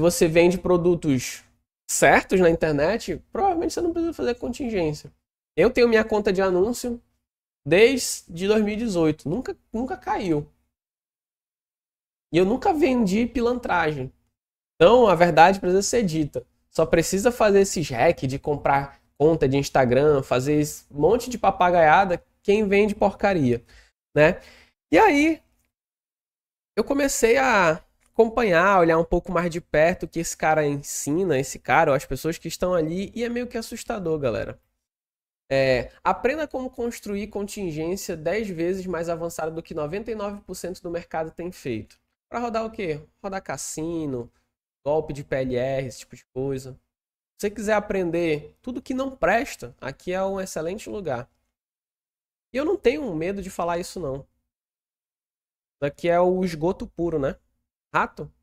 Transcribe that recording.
você vende produtos certos na internet, provavelmente você não precisa fazer contingência. Eu tenho minha conta de anúncio desde 2018, nunca, nunca caiu. E eu nunca vendi pilantragem. Então a verdade precisa ser dita. Só precisa fazer esses hack de comprar conta de Instagram, fazer esse monte de papagaiada quem vende porcaria, né? E aí eu comecei a acompanhar, olhar um pouco mais de perto o que esse cara ensina, esse cara, ou as pessoas que estão ali, e é meio que assustador, galera. É, aprenda como construir contingência 10 vezes mais avançada do que 99% do mercado tem feito. Para rodar o quê? Rodar cassino, golpe de PLR, esse tipo de coisa. Se você quiser aprender tudo que não presta, aqui é um excelente lugar. E eu não tenho medo de falar isso, não. Daqui é o esgoto puro, né? rato?